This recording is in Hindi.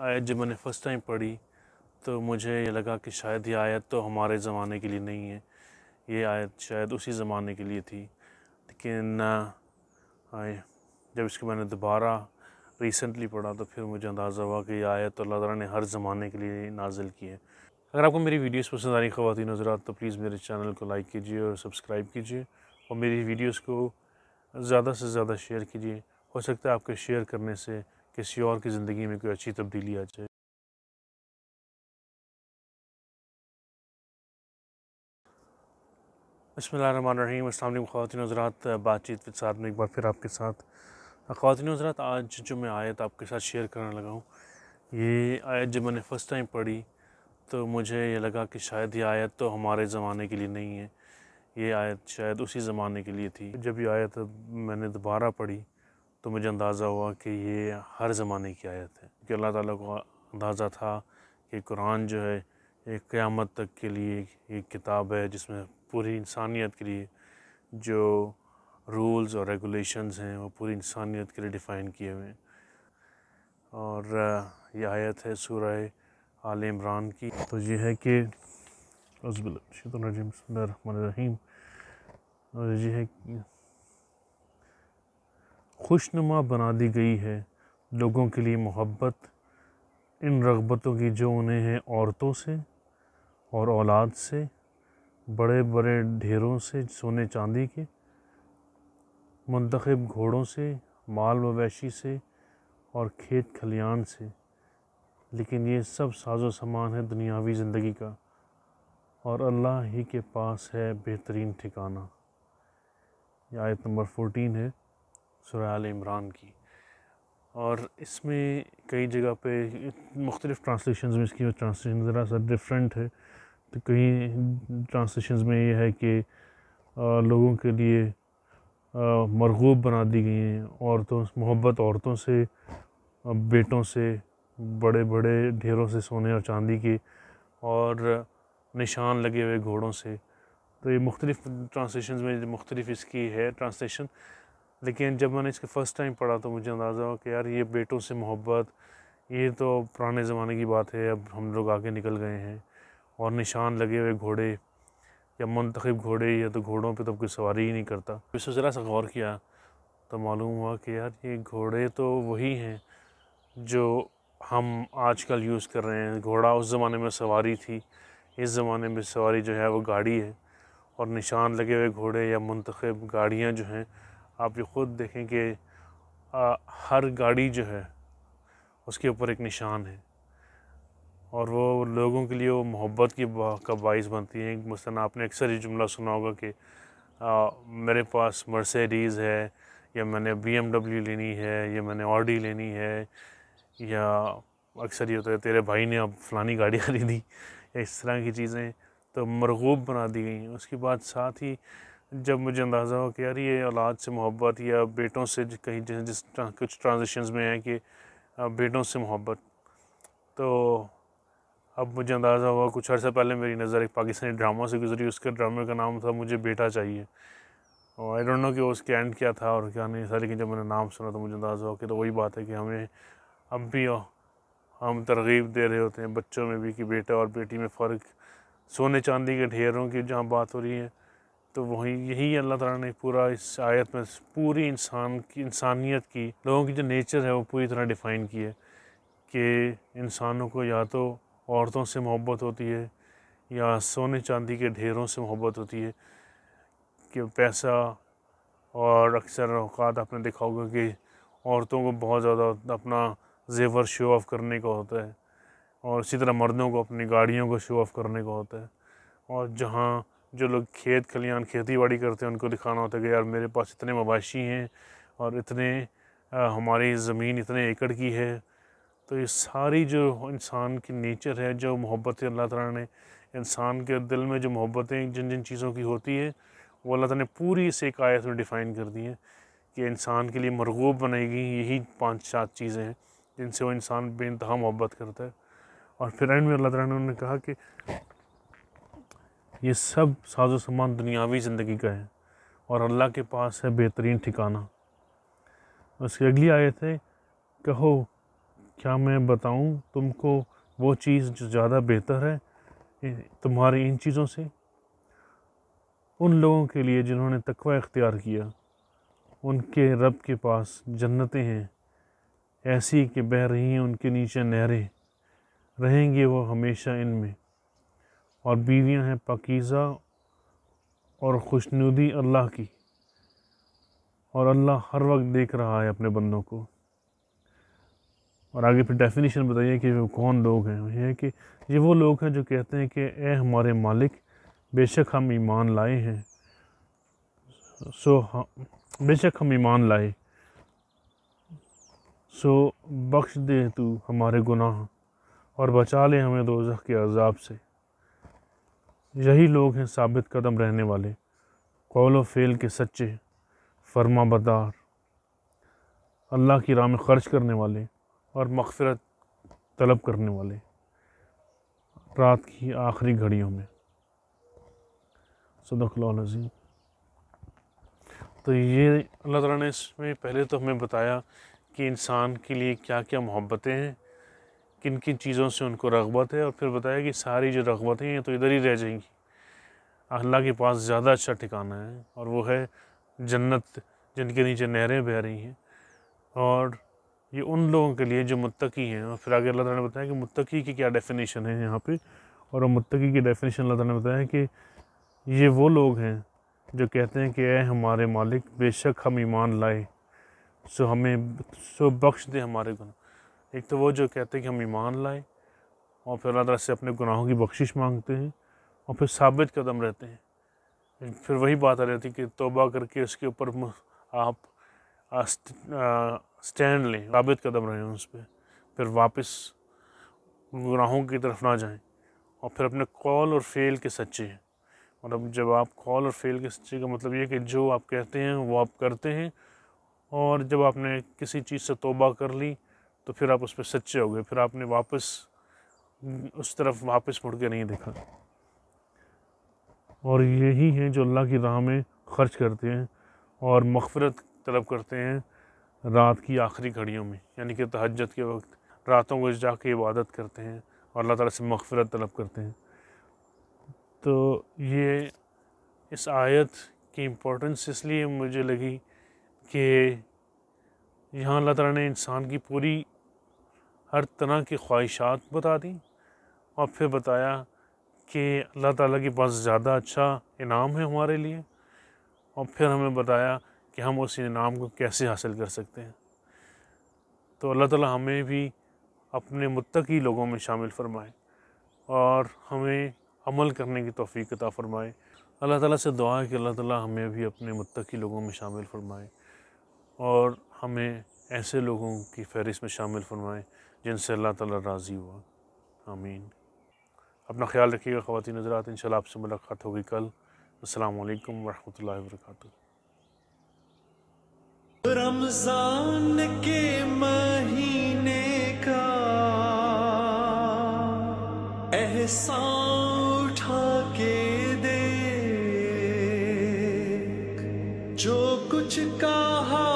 आयत जब मैंने फ़र्स्ट टाइम पढ़ी तो मुझे ये लगा कि शायद ये आयत तो हमारे ज़माने के लिए नहीं है ये आयत शायद उसी ज़माने के लिए थी लेकिन जब इसको मैंने दोबारा रिसेंटली पढ़ा तो फिर मुझे अंदाज़ा हुआ कि यह आयत तो अल्लाह ताला ने हर ज़माने के लिए नाजिल की है अगर आपको मेरी वीडियोस पसंद आ रही नज़र आ तो प्लीज़ मेरे चैनल को लाइक कीजिए और सब्सक्राइब कीजिए और मेरी वीडियोस को ज़्यादा से ज़्यादा शेयर कीजिए हो सकता है आपके शेयर करने से किसी और की ज़िंदगी में कोई अच्छी तब्दीली आ जाए बसमीम असल खातिन हजरात बातचीत के साथ में एक बार फिर आपके साथ खातिन हजरात आज जो मैं आयत आपके साथ शेयर करने लगा हूँ ये आयत जब मैंने फ़र्स्ट टाइम पढ़ी तो मुझे ये लगा कि शायद ये आयत तो हमारे ज़माने के लिए नहीं है ये आयत शायद उसी ज़माने के लिए थी जब ये आयत मैंने दोबारा पढ़ी तो मुझे अंदाज़ा हुआ कि ये हर ज़माने की आयत है क्योंकि अल्लाह ताला को अंदाज़ा था कि कुरान जो है एक क़्यामत तक के लिए एक किताब है जिसमें पूरी इंसानियत के लिए जो रूल्स और रेगुलेशंस हैं वो पूरी इंसानियत के लिए डिफ़ाइन किए हुए हैं और ये आयत है सूरह आल इमरान की तो ये है कि अजबल शतरजीम रहीम और ये है खुशनुमा बना दी गई है लोगों के लिए मोहब्बत इन रगबतों की जो उन्हें हैं औरतों से और औलाद से बड़े बड़े ढेरों से सोने चांदी के मंतखब घोड़ों से माल मवेशी से और खेत खलियान से लेकिन ये सब साजो सामान है दुनियावी ज़िंदगी का और अल्लाह ही के पास है बेहतरीन ठिकाना यह आयत नंबर फोटीन है सुराल इमरान की और इसमें कई जगह पे मुख्तलिफ़ ट्रांसलेशन में इसकी ट्रांसलेशन ज़रा सा डिफरेंट है तो कई ट्रांसलेशन में ये है कि लोगों के लिए मरगूब बना दी गई हैं औरतों मोहब्बत औरतों से बेटों से बड़े बड़े ढेरों से सोने और चांदी के और निशान लगे हुए घोड़ों से तो ये मुख्तलिफ़ ट्रांसलेशन में मुख्तलिफ़ इसकी है ट्रांसलेशन लेकिन जब मैंने इसके फ़र्स्ट टाइम पढ़ा तो मुझे अंदाज़ा हुआ कि यार ये बेटों से मोहब्बत ये तो पुराने ज़माने की बात है अब हम लोग आगे निकल गए हैं और निशान लगे हुए घोड़े या मंतखब घोड़े या तो घोड़ों पे तो कोई सवारी ही नहीं करता इसको ज़रा सा गौर किया तो मालूम हुआ कि यार ये घोड़े तो वही हैं जो हम आजकल यूज़ कर रहे हैं घोड़ा उस ज़माने में सवारी थी इस ज़माने में सवारी जो है वो गाड़ी है और निशान लगे हुए घोड़े या मंतखब गाड़ियाँ जो हैं आप ये ख़ुद देखें कि हर गाड़ी जो है उसके ऊपर एक निशान है और वो लोगों के लिए वो मोहब्बत की का बाइस बनती है मसलन आपने अक्सर ये जुमला सुना होगा कि आ, मेरे पास मर्सिडीज़ है या मैंने बीएमडब्ल्यू लेनी है या मैंने ऑडी लेनी है या अक्सर ये होता है तेरे भाई ने अब फलानी गाड़ी ख़रीदी या इस तरह की चीज़ें तो मरगूब बना दी गई हैं उसके बाद साथ ही जब मुझे अंदाज़ा हो कि यार ये औलाद से मोहब्बत या बेटों से कहीं जिस जिस कुछ ट्रांजेक्शन में है कि बेटों से मोहब्बत तो अब मुझे अंदाज़ा हुआ कुछ अर्सा पहले मेरी नज़र एक पाकिस्तानी ड्रामा से गुजरी उसके ड्रामे का नाम था मुझे बेटा चाहिए और आई डोंट नो कि उसके एंड क्या था और क्या नहीं था लेकिन जब मैंने नाम सुना तो मुझे अंदाज़ा हुआ कि तो वही बात है कि हमें अब भी हम तरगीब दे रहे होते हैं बच्चों में भी कि बेटा और बेटी में फ़र्क सोने चांदी के ढेरों की जहाँ बात हो रही है तो वही यही अल्लाह ताला ने पूरा इस आयत में पूरी इंसान की इंसानियत की लोगों की जो नेचर है वो पूरी तरह डिफ़ाइन की है कि इंसानों को या तो औरतों से मोहब्बत होती है या सोने चांदी के ढेरों से मोहब्बत होती है कि पैसा और अक्सर अवकात आपने देखा होगा कि औरतों को बहुत ज़्यादा अपना जेवर शो ऑफ़ करने का होता है और इसी तरह मर्दों को अपनी गाड़ियों को शो ऑफ़ करने का होता है और जहाँ जो लोग खेत खलियान खेती बाड़ी करते हैं उनको दिखाना होता है कि यार मेरे पास इतने मवाशी हैं और इतने हमारी ज़मीन इतने एकड़ की है तो ये सारी जो इंसान की नेचर है जो मोहब्बतें अल्लाह ताला ने इंसान के दिल में जो मोहब्बतें जिन जिन चीज़ों की होती है वो अल्लाह ताला ने पूरी इस एक आयत में डिफ़ाइन कर दी है कि इंसान के लिए मरगूब बनेगी यही पांच सात चीज़ें हैं जिनसे वो इंसान बेानतहा मोहब्बत करता है और फिर एंड में अल्लाह ताला ने उन्होंने कहा कि ये सब साजो सामान दुनियावी ज़िंदगी का है और अल्लाह के पास है बेहतरीन ठिकाना उसकी अगली आयत है कहो क्या मैं बताऊँ तुमको वो चीज़ जो ज़्यादा बेहतर है तुम्हारी इन चीज़ों से उन लोगों के लिए जिन्होंने तकवा इख्तियार किया उनके रब के पास जन्नतें हैं ऐसी कि बह रही हैं उनके नीचे नहरें रहेंगे वो हमेशा इनमें और बीवियां हैं पकीज़ा और खुशनुदी अल्लाह की और अल्लाह हर वक्त देख रहा है अपने बंदों को और आगे फिर डेफिनेशन बताइए कि वो कौन लोग हैं ये है कि ये वो लोग हैं जो कहते हैं कि ए हमारे मालिक बेशक हम ईमान लाए हैं सो बेशक हम ईमान लाए सो बख्श दे तू हमारे गुनाह और बचा ले हमें दोजह के अजाब से यही लोग हैं साबित कदम रहने वाले कौल व फेल के सच्चे फर्मा बदार अल्लाह की राह में ख़र्च करने वाले और मगफरत तलब करने वाले रात की आखिरी घड़ियों में सदक़ीम तो ये अल्लाह ताला ने इसमें पहले तो हमें बताया कि इंसान के लिए क्या क्या मोहब्बतें हैं किन किन चीज़ों से उनको रगबत है और फिर बताया कि सारी जो रगबतें हैं तो इधर ही रह जाएंगी अल्लाह के पास ज़्यादा अच्छा ठिकाना है और वो है जन्नत जिनके नीचे नहरें बह रही हैं और ये उन लोगों के लिए जो मुत्तकी हैं और फिर आगे अल्लाह ताला ने बताया कि मुत्तकी की क्या डेफिनेशन है यहाँ पे और वो मुत्तकी की डेफिनेशन अल्लाह ताला ने बताया कि ये वो लोग हैं जो कहते हैं कि ए हमारे मालिक बेशक हम ईमान लाए सो हमें सो बख्श दे हमारे गुनाह एक तो वो जो कहते हैं कि हम ईमान लाएँ और फिर अल्लाह से अपने गुनाहों की बख्शिश मांगते हैं और फिर साबित कदम रहते हैं फिर वही बात आ जाती है कि तोबा करके उसके ऊपर आप स्टैंड लें साबित कदम रहें उस पर फिर वापस गुनाहों की तरफ ना जाएं और फिर अपने कॉल और फेल के सच्चे हैं मतलब जब आप कॉल और फेल के सच्चे का मतलब ये कि जो आप कहते हैं वो आप करते हैं और जब आपने किसी चीज़ से तोबा कर ली तो फिर आप उस पर सच्चे हो गए फिर आपने वापस उस तरफ वापस मुड़ के नहीं देखा और यही हैं जो अल्लाह की राह में ख़र्च करते हैं और मगफरत तलब करते हैं रात की आखिरी घड़ियों में यानी कि तहजद के वक्त रातों को जा के इबादत करते हैं और अल्लाह ताला से मफफरत तलब करते हैं तो ये इस आयत की इम्पोर्टेंस इसलिए मुझे लगी कि यहाँ अल्लाह ताला ने इंसान की पूरी हर तरह की ख्वाहिशात बता दी और फिर बताया कि अल्लाह ताला के पास ज़्यादा अच्छा इनाम है हमारे लिए और फिर हमें बताया कि हम उस इनाम को कैसे हासिल कर सकते हैं तो अल्लाह ताला हमें भी अपने मुत्तकी लोगों में शामिल फरमाए और हमें अमल करने की तोफ़ी अता फ़रमाए अल्लाह ताला से दुआ है कि अल्लाह ताला हमें भी अपने मुत्तकी लोगों में शामिल फरमाए और हमें ऐसे लोगों की फहरिस्त में शामिल फ़रमाएँ जिनसे अल्लाह ताला राज़ी हुआ आमीन अपना ख्याल रखिएगा ख़वान नज़रात इन आपसे मुलाकात होगी कल अल्लाम वरहमल वर्का रमजान के महीने का एहसान उठा के दे जो कुछ कहा